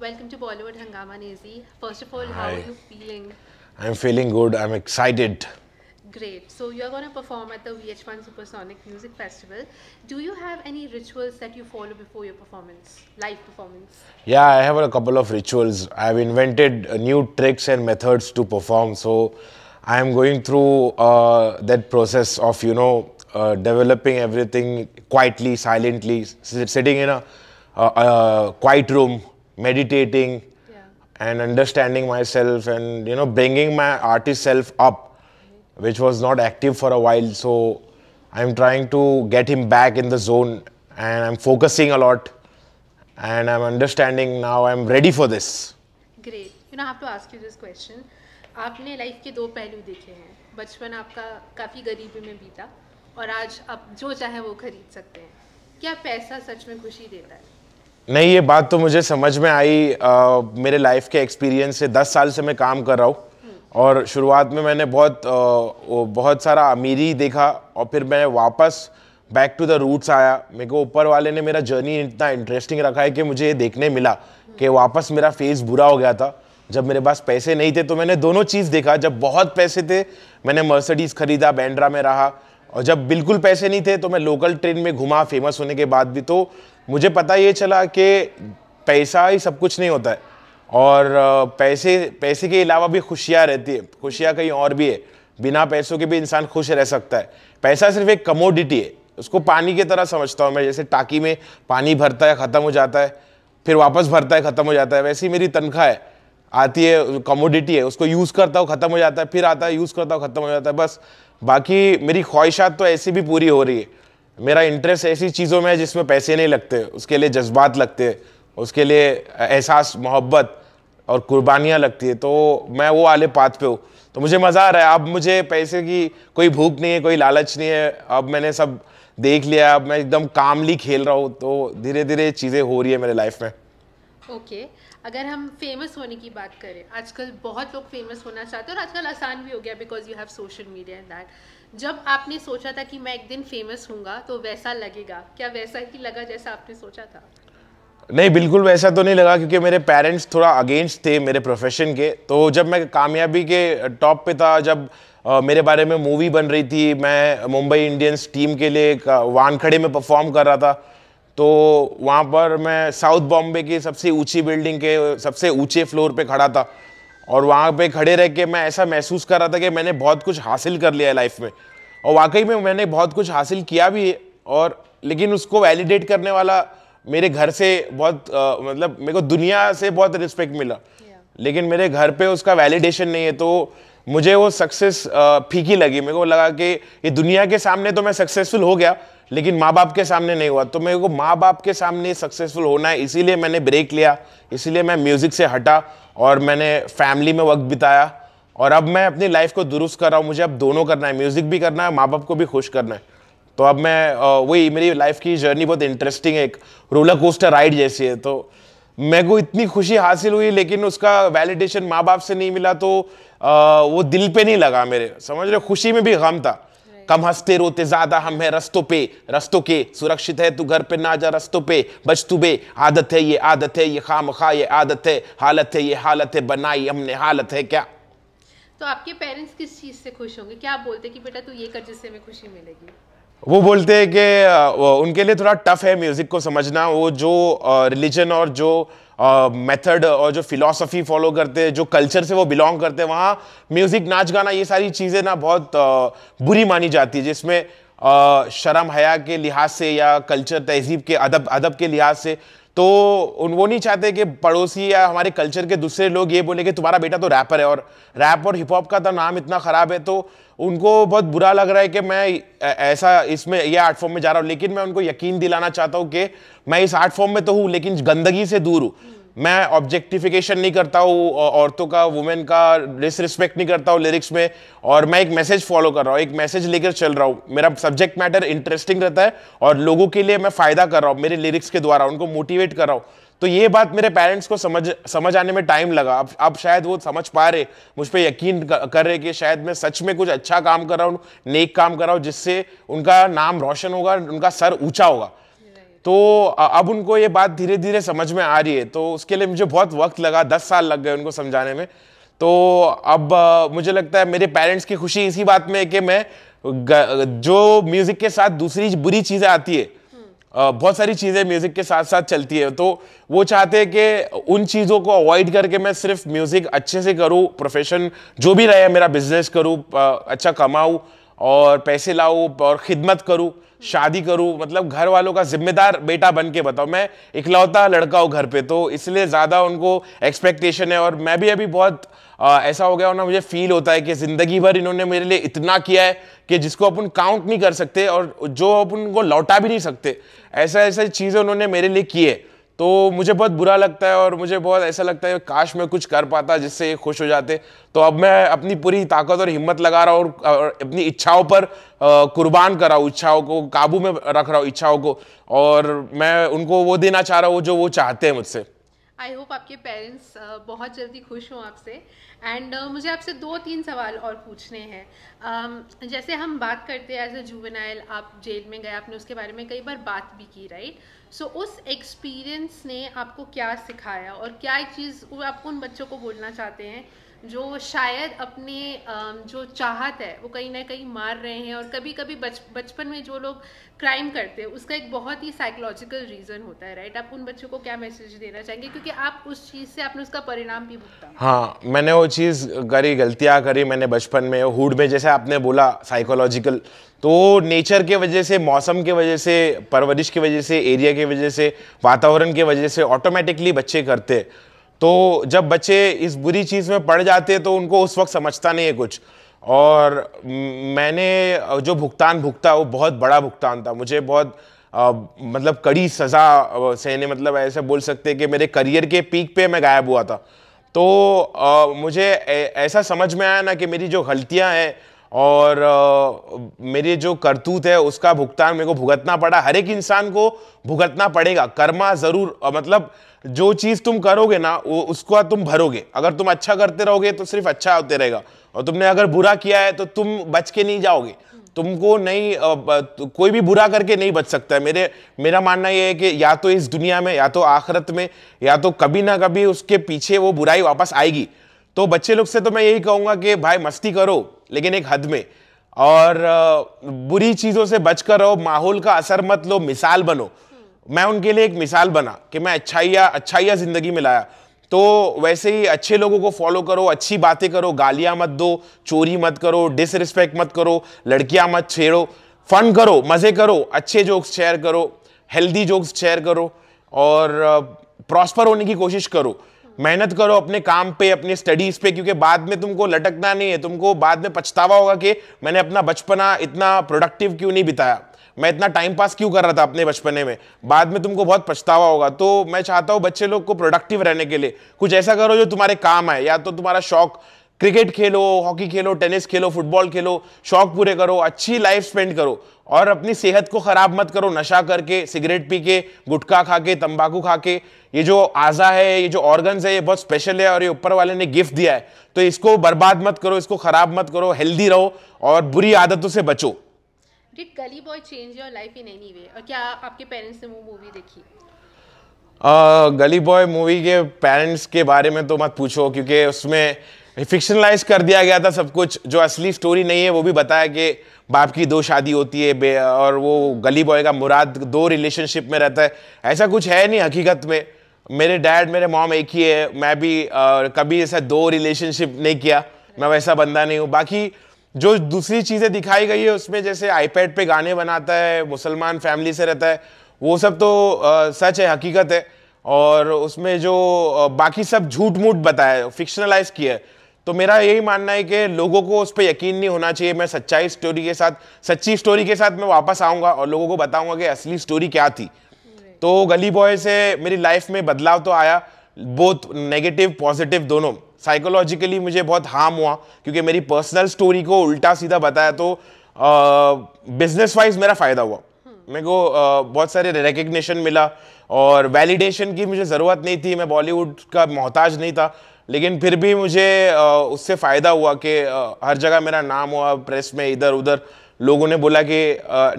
Welcome to Bollywood Hangama Nezi. First of all, how are you feeling? I'm feeling good. I'm excited. Great. So you're going to perform at the VH1 Supersonic Music Festival. Do you have any rituals that you follow before your performance, live performance? Yeah, I have a couple of rituals. I've invented uh, new tricks and methods to perform. So I am going through uh, that process of, you know, uh, developing everything quietly, silently, sitting in a, a uh, uh, quiet room meditating yeah. and understanding myself and you know bringing my artist self up which was not active for a while so i'm trying to get him back in the zone and i'm focusing a lot and i'm understanding now i'm ready for this great you know i have to ask you this question आपने life के दो पहलू देखे हैं बचपन आपका काफ़ी गरीबी में बीता और आज आप जो चाहे वो खरीद सकते हैं क्या पैसा सच में खुशी देता है नहीं ये बात तो मुझे समझ में आई आ, मेरे लाइफ के एक्सपीरियंस से दस साल से मैं काम कर रहा हूँ और शुरुआत में मैंने बहुत आ, बहुत सारा अमीरी देखा और फिर मैं वापस बैक टू द रूट्स आया मेरे को ऊपर वाले ने मेरा जर्नी इतना इंटरेस्टिंग रखा है कि मुझे ये देखने मिला कि वापस मेरा फेस बुरा हो गया था जब मेरे पास पैसे नहीं थे तो मैंने दोनों चीज़ देखा जब बहुत पैसे थे मैंने मर्सडीज़ खरीदा बैंड्रा में रहा और जब बिल्कुल पैसे नहीं थे तो मैं लोकल ट्रेन में घुमा फेमस होने के बाद भी तो मुझे पता ये चला कि पैसा ही सब कुछ नहीं होता है और पैसे पैसे के अलावा भी खुशियाँ रहती है खुशियाँ कहीं और भी है बिना पैसों के भी इंसान खुश रह सकता है पैसा सिर्फ एक कमोडिटी है उसको पानी की तरह समझता हूँ मैं जैसे टाकी में पानी भरता है ख़त्म हो जाता है फिर वापस भरता है ख़त्म हो जाता है वैसे ही मेरी तनख्वाह है आती है कमोडिटी है उसको यूज़ करता हूँ ख़त्म हो जाता है फिर आता है यूज़ करता हूँ ख़त्म हो जाता है बस बाकी मेरी ख्वाहिशात तो ऐसी भी पूरी हो रही है मेरा इंटरेस्ट ऐसी चीज़ों में है जिसमें पैसे नहीं लगते उसके लिए जज्बात लगते उसके लिए एहसास मोहब्बत और कुर्बानियाँ लगती है तो मैं वो वाले पाथ पे हूँ तो मुझे मज़ा आ रहा है अब मुझे पैसे की कोई भूख नहीं है कोई लालच नहीं है अब मैंने सब देख लिया अब मैं एकदम कामली खेल रहा हूँ तो धीरे धीरे चीज़ें हो रही है मेरे लाइफ में ओके okay. अगर हम फेमस होने की बात करें आजकल बहुत लोग फेमस होना चाहते हैं और आजकल आसान भी हो गया because you have social media and that जब आपने सोचा था कि मैं एक दिन फेमस हूँगा तो वैसा लगेगा क्या वैसा ही लगा जैसा आपने सोचा था नहीं बिल्कुल वैसा तो नहीं लगा क्योंकि मेरे पेरेंट्स थोड़ा अगेंस्ट थे मेरे प्रोफेशन के तो जब मैं कामयाबी के टॉप पे था जब आ, मेरे बारे में मूवी बन रही थी मैं मुंबई इंडियंस टीम के लिए वानखड़े में परफॉर्म कर रहा था तो वहाँ पर मैं साउथ बॉम्बे की सबसे ऊंची बिल्डिंग के सबसे ऊंचे फ्लोर पे खड़ा था और वहाँ पे खड़े रह के मैं ऐसा महसूस कर रहा था कि मैंने बहुत कुछ हासिल कर लिया है लाइफ में और वाकई में मैंने बहुत कुछ हासिल किया भी है और लेकिन उसको वैलिडेट करने वाला मेरे घर से बहुत आ, मतलब मेरे को दुनिया से बहुत रिस्पेक्ट मिला yeah. लेकिन मेरे घर पे उसका वैलिडेशन नहीं है तो मुझे वो सक्सेस फीकी लगी मेरे को लगा कि ये दुनिया के सामने तो मैं सक्सेसफुल हो गया लेकिन माँ बाप के सामने नहीं हुआ तो मेरे को माँ बाप के सामने सक्सेसफुल होना है इसीलिए मैंने ब्रेक लिया इसीलिए मैं म्यूज़िक से हटा और मैंने फैमिली में वक्त बिताया और अब मैं अपनी लाइफ को दुरुस्त कर रहा हूँ मुझे अब दोनों करना है म्यूज़िक भी करना है माँ बाप को भी खुश करना है तो अब मैं वही मेरी लाइफ की जर्नी बहुत इंटरेस्टिंग है एक रोलर कोस्टर राइड जैसी है तो मेरे को इतनी खुशी हासिल हुई लेकिन उसका वैलिडेशन माँ बाप से नहीं मिला तो आ, वो दिल पे नहीं लगा मेरे समझ रहे खुशी में भी गम था कम हंसते रोते ज्यादा हम है रस्तों पे रस्तों के सुरक्षित है तू घर पे ना जा रस्तों पे बच तू बे आदत है ये आदत है ये खाम खा ये आदत है हालत है ये हालत है बनाई हमने हालत है क्या तो आपके पेरेंट्स किस चीज़ से खुश होंगे क्या आप बोलते कि बेटा तू ये कर जिससे हमें खुशी मिलेगी वो बोलते हैं कि उनके लिए थोड़ा टफ है म्यूज़िक को समझना वो जो रिलीजन और जो मेथड और जो फिलॉसफी फॉलो करते हैं जो कल्चर से वो बिलोंग करते हैं वहाँ म्यूज़िक नाच गाना ये सारी चीज़ें ना बहुत बुरी मानी जाती है जिसमें शर्म हया के लिहाज से या कल्चर तहजीब के अदब अदब के लिहाज से तो उन वो नहीं चाहते कि पड़ोसी या हमारे कल्चर के दूसरे लोग ये बोले कि तुम्हारा बेटा तो रैपर है और रैप और हिप हॉप का तो नाम इतना ख़राब है तो उनको बहुत बुरा लग रहा है कि मैं ऐसा इसमें ये आर्ट फॉर्म में जा रहा हूँ लेकिन मैं उनको यकीन दिलाना चाहता हूँ कि मैं इस आर्ट फॉर्म में तो हूँ लेकिन गंदगी से दूर हूँ मैं ऑब्जेक्टिफिकेशन नहीं करता हूँ औरतों का वुमेन का डिसरिस्पेक्ट नहीं करता हूँ लिरिक्स में और मैं एक मैसेज फॉलो कर रहा हूँ एक मैसेज लेकर चल रहा हूँ मेरा सब्जेक्ट मैटर इंटरेस्टिंग रहता है और लोगों के लिए मैं फ़ायदा कर रहा हूँ मेरे लिरिक्स के द्वारा उनको मोटिवेट कर रहा हूँ तो ये बात मेरे पेरेंट्स को समझ समझ आने में टाइम लगा अब अब शायद वो समझ पा रहे मुझ पर यकीन कर रहे कि शायद मैं सच में कुछ अच्छा काम कर रहा हूँ नेक काम कर रहा हूँ जिससे उनका नाम रोशन होगा उनका सर ऊँचा होगा तो अब उनको ये बात धीरे धीरे समझ में आ रही है तो उसके लिए मुझे बहुत वक्त लगा दस साल लग गए उनको समझाने में तो अब मुझे लगता है मेरे पेरेंट्स की खुशी इसी बात में है कि मैं जो म्यूज़िक के साथ दूसरी बुरी चीज़ें आती है बहुत सारी चीज़ें म्यूज़िक के साथ साथ चलती है तो वो चाहते हैं कि उन चीज़ों को अवॉइड करके मैं सिर्फ म्यूज़िक अच्छे से करूँ प्रोफेशन जो भी रहे मेरा बिजनेस करूँ अच्छा कमाऊँ और पैसे लाओ और ख़िदमत करूँ शादी करूँ मतलब घर वालों का जिम्मेदार बेटा बन के बताओ मैं इकलौता लड़का हूँ घर पे तो इसलिए ज़्यादा उनको एक्सपेक्टेशन है और मैं भी अभी बहुत आ, ऐसा हो गया और ना मुझे फील होता है कि ज़िंदगी भर इन्होंने मेरे लिए इतना किया है कि जिसको अपन काउंट नहीं कर सकते और जो अपन को लौटा भी नहीं सकते ऐसा ऐसा चीज़ें उन्होंने मेरे लिए की है तो मुझे बहुत बुरा लगता है और मुझे बहुत ऐसा लगता है काश मैं कुछ कर पाता जिससे ये खुश हो जाते तो अब मैं अपनी पूरी ताकत और हिम्मत लगा रहा हूँ और अपनी इच्छाओं पर कुर्बान कर रहा हूँ इच्छाओं को काबू में रख रहा हूँ इच्छाओं को और मैं उनको वो देना चाह रहा हूँ जो वो चाहते हैं मुझसे आई होप आपके पेरेंट्स बहुत जल्दी खुश हों आपसे एंड uh, मुझे आपसे दो तीन सवाल और पूछने हैं um, जैसे हम बात करते हैं एज अ जुवेनाइल आप जेल में गए आपने उसके बारे में कई बार बात भी की राइट right? सो so, उस एक्सपीरियंस ने आपको क्या सिखाया और क्या एक चीज़ वो आपको उन बच्चों को बोलना चाहते हैं जो शायद अपने जो चाहत है वो कहीं ना कहीं मार रहे हैं और कभी कभी बच बचपन में जो लोग क्राइम करते हैं उसका एक बहुत ही साइकोलॉजिकल रीज़न होता है राइट आप उन बच्चों को क्या मैसेज देना चाहेंगे क्योंकि आप उस चीज़ से आपने उसका परिणाम भी भुगता हाँ मैंने वो चीज़ करी गलतियाँ करी मैंने बचपन में हुड में जैसे आपने बोला साइकोलॉजिकल तो नेचर के वजह से मौसम के वजह से परवरिश की वजह से एरिया की वजह से वातावरण की वजह से ऑटोमेटिकली बच्चे करते हैं तो जब बच्चे इस बुरी चीज़ में पड़ जाते हैं तो उनको उस वक्त समझता नहीं है कुछ और मैंने जो भुगतान भुगता वो बहुत बड़ा भुगतान था मुझे बहुत आ, मतलब कड़ी सज़ा सहने मतलब ऐसे बोल सकते कि मेरे करियर के पीक पे मैं गायब हुआ था तो आ, मुझे ऐसा समझ में आया ना कि मेरी जो गलतियाँ हैं और आ, मेरे जो करतूत है उसका भुगतान मेरे को भुगतना पड़ा हर एक इंसान को भुगतना पड़ेगा कर्मा ज़रूर मतलब जो चीज़ तुम करोगे ना वो उसको तुम भरोगे अगर तुम अच्छा करते रहोगे तो सिर्फ अच्छा होते रहेगा और तुमने अगर बुरा किया है तो तुम बच के नहीं जाओगे तुमको नहीं तो कोई भी बुरा करके नहीं बच सकता है मेरे मेरा मानना यह है कि या तो इस दुनिया में या तो आखरत में या तो कभी ना कभी उसके पीछे वो बुराई वापस आएगी तो बच्चे लोग से तो मैं यही कहूँगा कि भाई मस्ती करो लेकिन एक हद में और बुरी चीज़ों से बच रहो माहौल का असर मत लो मिसाल बनो मैं उनके लिए एक मिसाल बना कि मैं अच्छाइया अच्छाइया ज़िंदगी में लाया तो वैसे ही अच्छे लोगों को फॉलो करो अच्छी बातें करो गालियाँ मत दो चोरी मत करो डिसरिस्पेक्ट मत करो लड़कियाँ मत छेड़ो फन करो मज़े करो अच्छे जोक्स शेयर करो हेल्दी जोक्स शेयर करो और प्रॉस्पर होने की कोशिश करो मेहनत करो अपने काम पे अपने स्टडीज पे क्योंकि बाद में तुमको लटकना नहीं है तुमको बाद में पछतावा होगा कि मैंने अपना बचपना इतना प्रोडक्टिव क्यों नहीं बिताया मैं इतना टाइम पास क्यों कर रहा था अपने बचपने में बाद में तुमको बहुत पछतावा होगा तो मैं चाहता हूँ बच्चे लोग को प्रोडक्टिव रहने के लिए कुछ ऐसा करो जो तुम्हारे काम आए या तो तुम्हारा शौक क्रिकेट खेलो हॉकी खेलो टेनिस खेलो फुटबॉल खेलो शौक पूरे करो अच्छी लाइफ स्पेंड करो और अपनी सेहत को ख़राब मत करो नशा करके सिगरेट पी के गुटखा खा के तंबाकू खा के ये जो आज़ा है ये जो ऑर्गन्स है ये बहुत स्पेशल है और ये ऊपर वाले ने गिफ्ट दिया है तो इसको बर्बाद मत करो इसको ख़राब मत करो हेल्दी रहो और बुरी आदतों से बचो did Gully Boy change your life in any way और क्या आपके पेरेंट्स ने वो मूवी देखी गली बॉय मूवी के पेरेंट्स के बारे में तो मत पूछो क्योंकि उसमें फिक्शनलाइज कर दिया गया था सब कुछ जो असली स्टोरी नहीं है वो भी बताया कि बाप की दो शादी होती है और वो गली बॉय का मुराद दो रिलेशनशिप में रहता है ऐसा कुछ है नहीं हकीकत में मेरे डैड मेरे मॉम एक ही है मैं भी और कभी ऐसा दो रिलेशनशिप नहीं किया मैं वैसा बंदा नहीं हूँ बाकी जो दूसरी चीज़ें दिखाई गई है उसमें जैसे आईपैड पे गाने बनाता है मुसलमान फैमिली से रहता है वो सब तो आ, सच है हकीकत है और उसमें जो बाकी सब झूठ मूठ बताया फिक्शनलाइज किया है तो मेरा यही मानना है कि लोगों को उस पर यकीन नहीं होना चाहिए मैं सच्चाई स्टोरी के साथ सच्ची स्टोरी के साथ मैं वापस आऊँगा और लोगों को बताऊँगा कि असली स्टोरी क्या थी तो गली बॉय से मेरी लाइफ में बदलाव तो आया बहुत नेगेटिव पॉजिटिव दोनों साइकोलॉजिकली मुझे बहुत हार्म हुआ क्योंकि मेरी पर्सनल स्टोरी को उल्टा सीधा बताया तो बिजनेस वाइज मेरा फ़ायदा हुआ हम्म। मेरे को आ, बहुत सारे रिकग्निशन मिला और वैलिडेशन की मुझे ज़रूरत नहीं थी मैं बॉलीवुड का मोहताज नहीं था लेकिन फिर भी मुझे उससे फ़ायदा हुआ कि हर जगह मेरा नाम हुआ प्रेस में इधर उधर लोगों ने बोला कि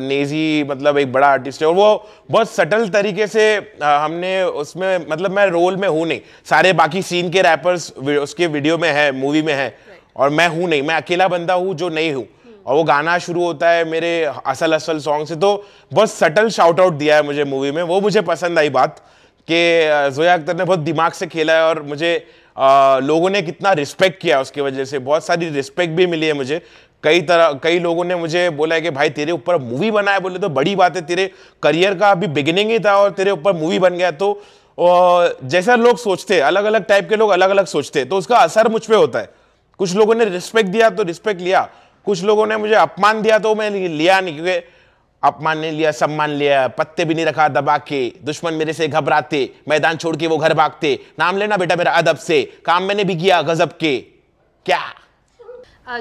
नेजी मतलब एक बड़ा आर्टिस्ट है और वो बहुत सटल तरीके से हमने उसमें मतलब मैं रोल में हूँ नहीं सारे बाकी सीन के रैपर्स उसके वीडियो में है मूवी में है और मैं हूँ नहीं मैं अकेला बंदा हूँ जो नहीं हूँ हम्म। और वो गाना शुरू होता है मेरे असल असल सॉन्ग से तो बहुत सटल शाउट आउट दिया है मुझे मूवी में वो मुझे पसंद आई बात कि जोया अख्तर ने बहुत दिमाग से खेला है और मुझे आ, लोगों ने कितना रिस्पेक्ट किया उसकी वजह से बहुत सारी रिस्पेक्ट भी मिली है मुझे कई तरह कई लोगों ने मुझे बोला है कि भाई तेरे ऊपर मूवी बना है बोले तो बड़ी बात है तेरे करियर का अभी बिगिनिंग ही था और तेरे ऊपर मूवी बन गया तो जैसा लोग सोचते अलग अलग टाइप के लोग अलग अलग सोचते तो उसका असर मुझ पर होता है कुछ लोगों ने रिस्पेक्ट दिया तो रिस्पेक्ट लिया कुछ लोगों ने मुझे अपमान दिया तो मैं लिया नहीं क्योंकि अपमान ने लिया सम्मान लिया पत्ते भी नहीं रखा दबा के दुश्मन मेरे से घबराते मैदान छोड़ के वो घर भागते नाम लेना बेटा मेरा अदब से काम मैंने भी किया गजब के क्या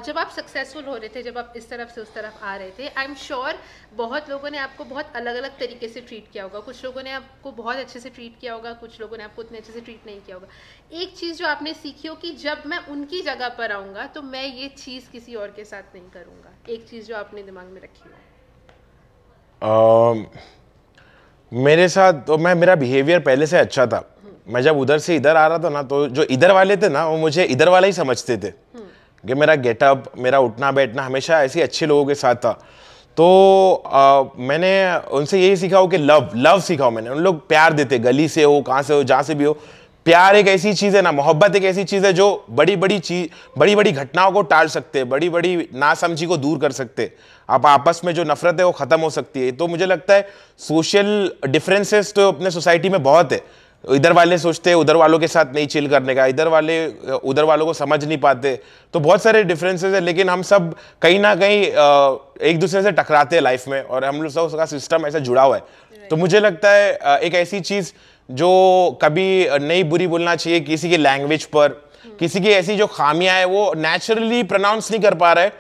जब आप सक्सेसफुल हो रहे थे जब आप इस तरफ से उस तरफ आ रहे थे आई एम श्योर बहुत लोगों ने आपको बहुत अलग अलग तरीके से ट्रीट किया होगा कुछ लोगों ने आपको बहुत अच्छे से ट्रीट किया होगा कुछ लोगों ने आपको उतने अच्छे से ट्रीट नहीं किया होगा एक चीज़ जो आपने सीखी हो कि जब मैं उनकी जगह पर आऊँगा तो मैं ये चीज़ किसी और के साथ नहीं करूँगा एक चीज़ जो आपने दिमाग में रखी हो Um, मेरे साथ तो मैं मेरा बिहेवियर पहले से अच्छा था मैं जब उधर से इधर आ रहा था ना तो जो इधर वाले थे ना वो मुझे इधर वाला ही समझते थे कि मेरा गेटअप मेरा उठना बैठना हमेशा ऐसे अच्छे लोगों के साथ था तो आ, मैंने उनसे यही सीखा हो कि लव लव सीखा हो मैंने उन लोग प्यार देते गली से हो कहाँ से हो जहाँ से भी हो प्यार एक ऐसी चीज़ है ना मोहब्बत एक ऐसी चीज़ है जो बड़ी बड़ी चीज बड़ी बड़ी घटनाओं को टाल सकते हैं बड़ी बड़ी नासमझी को दूर कर सकते आप आपस में जो नफरत है वो ख़त्म हो सकती है तो मुझे लगता है सोशल डिफरेंसेस तो अपने सोसाइटी में बहुत है इधर वाले सोचते हैं उधर वालों के साथ नहीं चिल करने का इधर वाले उधर वालों को समझ नहीं पाते तो बहुत सारे डिफरेंसेस हैं लेकिन हम सब कहीं ना कहीं एक दूसरे से टकराते हैं लाइफ में और हम लोग सब उसका सिस्टम ऐसा जुड़ा हुआ है तो मुझे लगता है एक ऐसी चीज़ जो कभी नहीं बुरी बोलना चाहिए किसी की लैंग्वेज पर किसी की ऐसी जो खामियां हैं वो नेचुरली प्रोनाउंस नहीं कर पा रहे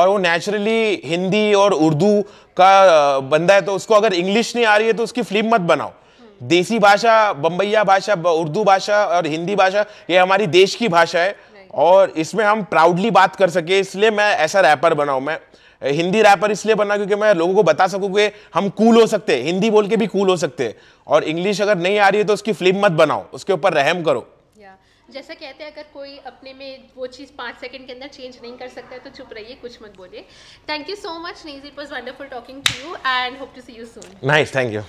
और वो नेचुरली हिंदी और उर्दू का बंदा है तो उसको अगर इंग्लिश नहीं आ रही है तो उसकी फिल्म मत बनाओ देसी भाषा बम्बैया भाषा उर्दू भाषा और हिंदी भाषा ये हमारी देश की भाषा है और इसमें हम प्राउडली बात कर सके इसलिए मैं ऐसा रैपर बनाऊँ मैं हिंदी रैपर इसलिए बना क्योंकि मैं लोगों को बता सकूं कि हम कूल हो सकते हैं हिंदी बोल के भी कूल हो सकते हैं और इंग्लिश अगर नहीं आ रही है तो उसकी फिल्म मत बनाओ उसके ऊपर रहम करो जैसा कहते हैं अगर कोई अपने में वो चीज़ पाँच सेकंड के अंदर चेंज नहीं कर सकता है तो चुप रहिए कुछ मत बोलिए थैंक यू सो मच नीज it was wonderful talking to you and hope to see you soon nice thank you